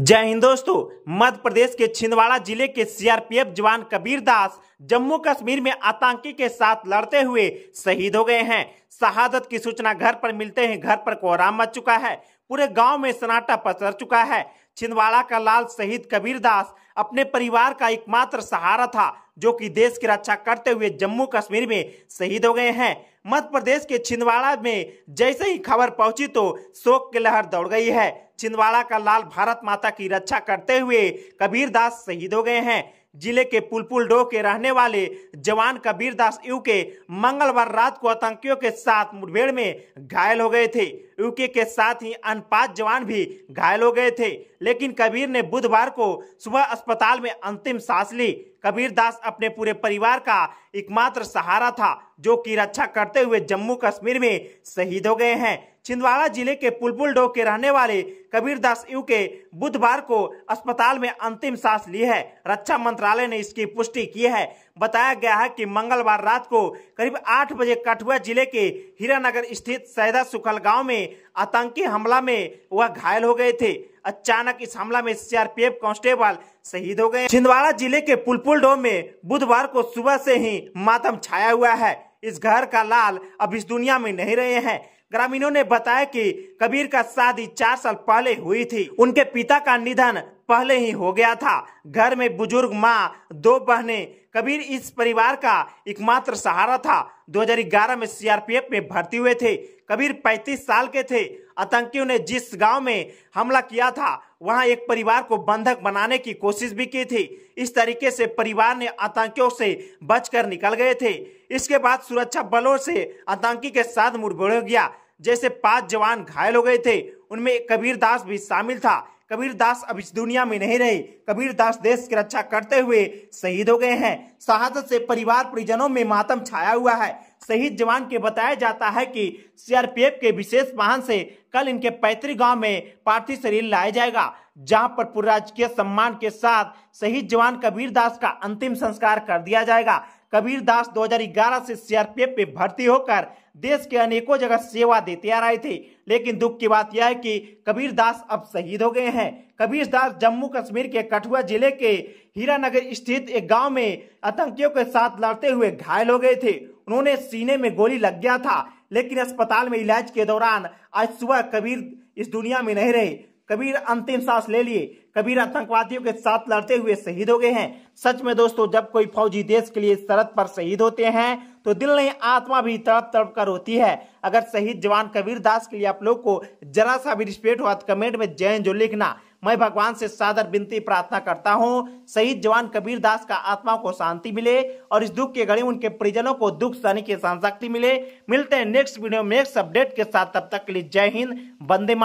जय हिंद दोस्तों मध्य प्रदेश के छिंदवाड़ा जिले के सीआरपीएफ जवान कबीर दास जम्मू कश्मीर में आतंकी के साथ लड़ते हुए शहीद हो गए हैं शहादत की सूचना घर पर मिलते ही घर पर कोहराम मच चुका है पूरे गांव में सन्नाटा पसर चुका है छिंदवाड़ा का लाल शहीद कबीर दास अपने परिवार का एकमात्र सहारा था जो कि देश की रक्षा करते हुए जम्मू कश्मीर में शहीद हो गए हैं मध्य प्रदेश के छिंदवाड़ा में जैसे ही खबर पहुंची तो शोक की लहर दौड़ गई है छिंदवाड़ा का लाल भारत माता की रक्षा करते हुए कबीर दास शहीद हो गए हैं जिले के डो के रहने वाले जवान कबीर दास यूके मंगलवार रात को आतंकियों के साथ मुठभेड़ में घायल हो गए थे यूके के साथ ही अनपात पांच जवान भी घायल हो गए थे लेकिन कबीर ने बुधवार को सुबह अस्पताल में अंतिम सांस ली कबीर दास अपने पूरे परिवार का एकमात्र सहारा था जो की रक्षा करते हुए जम्मू कश्मीर में शहीद हो गए हैं छिंदवाड़ा जिले के पुलपुलडो के रहने वाले कबीर दास यू के बुधवार को अस्पताल में अंतिम सांस ली है रक्षा मंत्रालय ने इसकी पुष्टि की है बताया गया है कि मंगलवार रात को करीब 8 बजे कठुआ जिले के हीरानगर स्थित सैदा सुखल गांव में आतंकी हमला में वह घायल हो गए थे अचानक इस हमला में सीआरपीएफ कांस्टेबल शहीद हो गए छिंदवाड़ा जिले के पुलपुलडो में बुधवार को सुबह से ही मातम छाया हुआ है इस घर का लाल अब इस दुनिया में नहीं रहे हैं ग्रामीणों ने बताया कि कबीर का शादी चार साल पहले हुई थी उनके पिता का निधन पहले ही हो गया था घर में बुजुर्ग माँ दो बहनें कबीर इस परिवार का एकमात्र सहारा था 2011 में सीआरपीएफ में भर्ती हुए थे कबीर 35 साल के थे आतंकियों ने जिस गांव में हमला किया था वहां एक परिवार को बंधक बनाने की कोशिश भी की थी इस तरीके से परिवार ने आतंकियों से बचकर निकल गए थे इसके बाद सुरक्षा बलों से आतंकी के साथ मुठभेड़ हो गया जैसे पांच जवान घायल हो गए थे उनमें कबीर दास भी शामिल था कबीर दास अब इस दुनिया में नहीं रहे कबीर दास देश की रक्षा करते हुए शहीद हो गए हैं शहादत से परिवार परिजनों में मातम छाया हुआ है शहीद जवान के बताया जाता है कि सीआरपीएफ के विशेष वाहन से कल इनके पैतृक गांव में पार्थिव शरीर लाया जाएगा जहां पर पूरा राजकीय सम्मान के साथ शहीद जवान कबीर दास का अंतिम संस्कार कर दिया जाएगा कबीर दास 2011 से सीआरपीएफ में भर्ती होकर देश के अनेकों जगह सेवा देते आ रहे थे लेकिन दुख की बात यह है कि कबीर दास अब शहीद हो गए हैं कबीर दास जम्मू कश्मीर के कठुआ जिले के हीरानगर स्थित एक गांव में आतंकियों के साथ लड़ते हुए घायल हो गए थे उन्होंने सीने में गोली लग गया था लेकिन अस्पताल में इलाज के दौरान आज सुबह कबीर इस दुनिया में नहीं रहे कबीर अंतिम सांस ले लिए कबीर आतंकवादियों के साथ लड़ते हुए शहीद हो गए हैं सच में दोस्तों जब कोई फौजी देश के लिए सरहद पर शहीद होते हैं तो दिल नहीं आत्मा भी तड़प तड़प कर होती है अगर शहीद जवान कबीर दास के लिए आप लोग को जरा सा भी रिस्पेक्ट हुआ तो कमेंट में जय जो लिखना मैं भगवान से सादर विनती प्रार्थना करता हूँ शहीद जवान कबीर दास का आत्मा को शांति मिले और इस दुख के घड़ी उनके परिजनों को दुख सहने की सहन शक्ति मिले मिलते हैं नेक्स्ट वीडियो में नेक्स्ट अपडेट के साथ तब तक के लिए जय हिंद बंदे